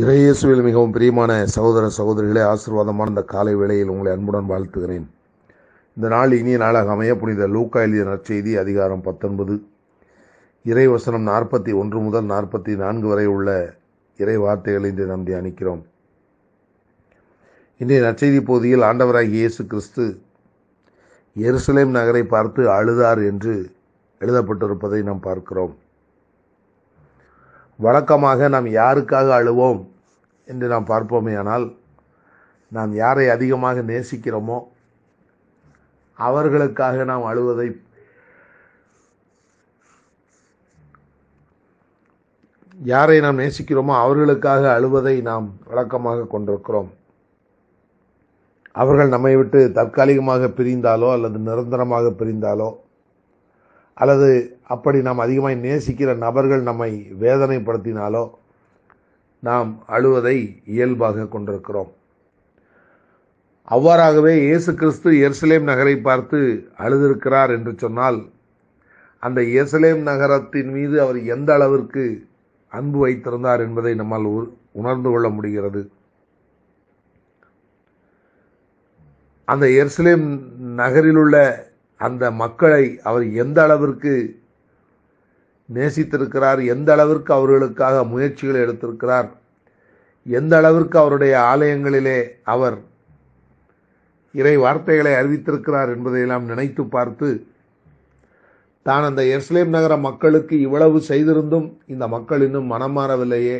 இறையேசுவில் மிகவும் பிரியமான சகோதர சகோதரிகளே ஆசீர்வாதமான இந்த காலை வேளையில் உங்களை அன்புடன் வாழ்த்துகிறேன் இந்த நாள் இனிய நாளாக அமைய புனித லூக்கா எழுதிய நற்செய்தி அதிகாரம் பத்தொன்பது இறைவசனம் நாற்பத்தி ஒன்று முதல் நாற்பத்தி நான்கு வரை உள்ள இறை வார்த்தைகளை இன்று நாம் தியானிக்கிறோம் இன்றைய நற்செய்தி பகுதியில் ஆண்டவராகி இயேசு கிறிஸ்து எருசலேம் நகரை பார்த்து அழுதார் என்று எழுதப்பட்டிருப்பதை நாம் பார்க்கிறோம் வழக்கமாக நாம் யாருக்காக அழுவோம் என்று நாம் பார்ப்போமே ஆனால் நாம் யாரை அதிகமாக நேசிக்கிறோமோ அவர்களுக்காக நாம் அழுவதை யாரை நாம் நேசிக்கிறோமோ அவர்களுக்காக அழுவதை நாம் வழக்கமாக கொண்டிருக்கிறோம் அவர்கள் நம்மை விட்டு தற்காலிகமாக பிரிந்தாலோ அல்லது நிரந்தரமாக பிரிந்தாலோ அல்லது அப்படி நாம் அதிகமாக நேசிக்கிற நபர்கள் நம்மை வேதனைப்படுத்தினாலோ நாம் அழுவதை இயல்பாக கொண்டிருக்கிறோம் அவ்வாறாகவே இயேசு கிறிஸ்து எருசலேம் நகரை பார்த்து அழுதிருக்கிறார் என்று சொன்னால் அந்த எருசலேம் நகரத்தின் மீது அவர் எந்த அளவிற்கு அன்பு வைத்திருந்தார் என்பதை நம்மால் உணர்ந்து கொள்ள முடிகிறது அந்த எருசலேம் நகரிலுள்ள அந்த மக்களை அவர் எந்த அளவிற்கு நேசித்திருக்கிறார் எந்த அளவிற்கு அவர்களுக்காக முயற்சிகளை எடுத்திருக்கிறார் எந்த அளவிற்கு அவருடைய ஆலயங்களிலே அவர் இறை வார்த்தைகளை அறிவித்திருக்கிறார் என்பதையெல்லாம் நினைத்து பார்த்து தான் அந்த எஸ்லேம் நகர மக்களுக்கு இவ்வளவு செய்திருந்தும் இந்த மக்கள் இன்னும் மனம் மாறவில்லையே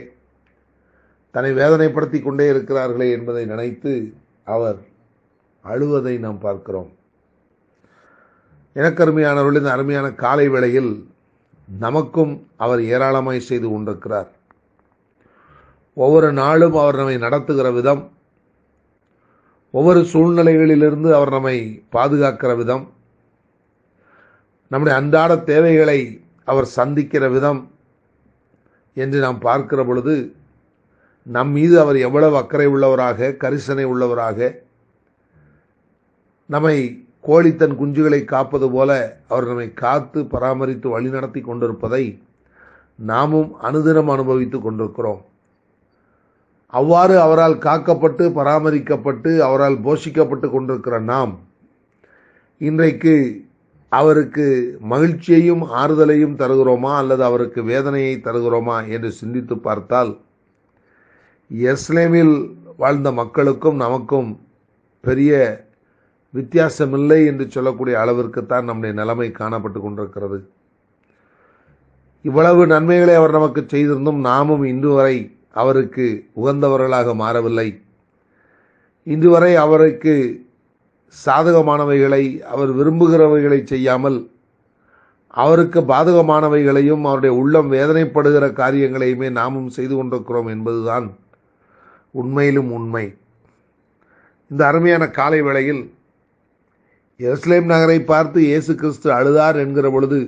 தன்னை வேதனைப்படுத்தி கொண்டே இருக்கிறார்களே என்பதை நினைத்து அவர் அழுவதை நாம் பார்க்கிறோம் அருமையானவர்கள் இந்த அருமையான காலை வேளையில் நமக்கும் அவர் ஏராளமாய் செய்து கொண்டிருக்கிறார் ஒவ்வொரு நாளும் அவர் நம்மை நடத்துகிற விதம் ஒவ்வொரு சூழ்நிலைகளிலிருந்து அவர் நம்மை பாதுகாக்கிற விதம் நம்முடைய அன்றாட தேவைகளை அவர் சந்திக்கிற விதம் என்று நாம் பார்க்கிற பொழுது நம் மீது அவர் எவ்வளவு அக்கறை உள்ளவராக கரிசனை உள்ளவராக நம்மை கோழி தன் குஞ்சுகளை காப்பது போல அவர் நம்மை காத்து பராமரித்து வழிநடத்தி கொண்டிருப்பதை நாமும் அனுதினம் அனுபவித்து கொண்டிருக்கிறோம் அவ்வாறு அவரால் காக்கப்பட்டு பராமரிக்கப்பட்டு அவரால் போஷிக்கப்பட்டு கொண்டிருக்கிற நாம் இன்றைக்கு அவருக்கு மகிழ்ச்சியையும் ஆறுதலையும் தருகிறோமா அல்லது அவருக்கு வேதனையை தருகிறோமா என்று சிந்தித்து பார்த்தால் எஸ்லேமில் வாழ்ந்த மக்களுக்கும் நமக்கும் பெரிய வித்தியாசமில்லை என்று சொல்லக்கூடிய அளவிற்கு தான் நம்முடைய நிலைமை காணப்பட்டு கொண்டிருக்கிறது இவ்வளவு நன்மைகளை அவர் நமக்கு செய்திருந்தும் நாமும் இன்று வரை அவருக்கு உகந்தவர்களாக மாறவில்லை இன்று வரை அவருக்கு சாதகமானவைகளை அவர் விரும்புகிறவைகளை செய்யாமல் அவருக்கு பாதகமானவைகளையும் அவருடைய உள்ளம் வேதனைப்படுகிற காரியங்களையுமே நாமும் செய்து கொண்டிருக்கிறோம் என்பதுதான் உண்மையிலும் உண்மை இந்த அருமையான காலை வேளையில் எருசலேம் நகரை பார்த்து இயேசு கிறிஸ்து அழுதார் என்கிற பொழுது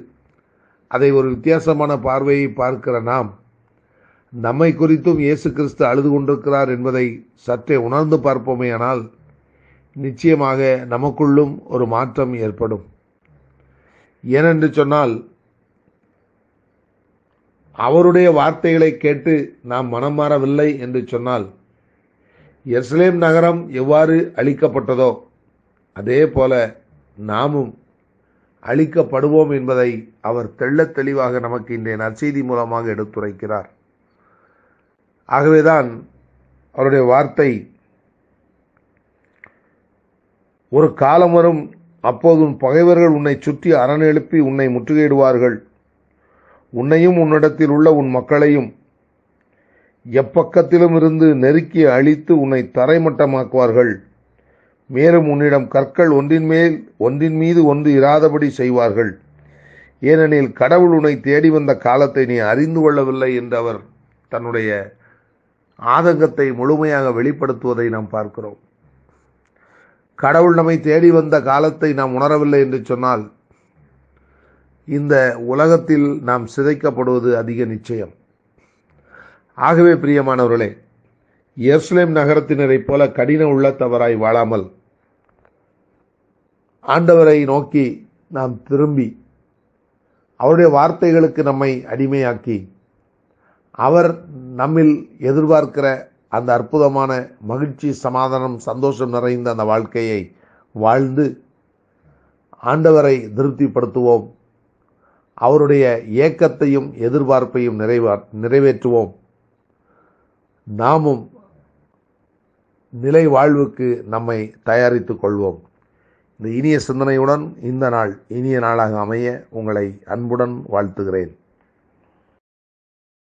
அதை ஒரு வித்தியாசமான பார்வையை பார்க்கிற நாம் நம்மை குறித்தும் இயேசு கிறிஸ்து அழுது கொண்டிருக்கிறார் என்பதை சற்றே உணர்ந்து பார்ப்போமே ஆனால் நிச்சயமாக நமக்குள்ளும் ஒரு மாற்றம் ஏற்படும் ஏனென்று சொன்னால் அவருடைய வார்த்தைகளை கேட்டு நாம் மனம் மாறவில்லை என்று சொன்னால் எஸ்லேம் நகரம் எவ்வாறு அழிக்கப்பட்டதோ அதே போல நாமும் அழிக்கப்படுவோம் என்பதை அவர் தெள்ளத் தெளிவாக நமக்கு இன்றைய நற்செய்தி மூலமாக எடுத்துரைக்கிறார் ஆகவேதான் அவருடைய வார்த்தை ஒரு காலம் வரும் அப்போதும் பகைவர்கள் உன்னை சுற்றி அரண் எழுப்பி உன்னை முற்றுகையிடுவார்கள் உன்னையும் உன்னிடத்தில் உள்ள உன் மக்களையும் எப்பக்கத்திலும் இருந்து நெருக்கி அழித்து உன்னை தரைமட்டமாக்குவார்கள் மேலும் உன்னிடம் கற்கள் ஒன்றின் மேல் ஒன்றின் மீது ஒன்று இராதபடி செய்வார்கள் ஏனெனில் கடவுள் உன்னை தேடி வந்த காலத்தை நீ அறிந்து கொள்ளவில்லை என்று அவர் தன்னுடைய ஆதங்கத்தை முழுமையாக வெளிப்படுத்துவதை நாம் பார்க்கிறோம் கடவுள் நம்மை தேடி வந்த காலத்தை நாம் உணரவில்லை என்று சொன்னால் இந்த உலகத்தில் நாம் சிதைக்கப்படுவது அதிக நிச்சயம் ஆகவே பிரியமானவர்களே எர்ஸ்லேம் நகரத்தினரைப் போல கடின உள்ளத்தவராய் வாழாமல் ஆண்டவரை நோக்கி நாம் திரும்பி அவருடைய வார்த்தைகளுக்கு நம்மை அடிமையாக்கி அவர் நம்மில் எதிர்பார்க்கிற அந்த அற்புதமான மகிழ்ச்சி சமாதானம் சந்தோஷம் நிறைந்த அந்த வாழ்க்கையை வாழ்ந்து ஆண்டவரை திருப்திப்படுத்துவோம் அவருடைய ஏக்கத்தையும் எதிர்பார்ப்பையும் நிறைவா நிறைவேற்றுவோம் நாமும் நிலை வாழ்வுக்கு நம்மை தயாரித்துக் கொள்வோம் இந்த இனிய சிந்தனையுடன் இந்த நாள் இனிய நாளாக அமைய உங்களை அன்புடன் வாழ்த்துகிறேன்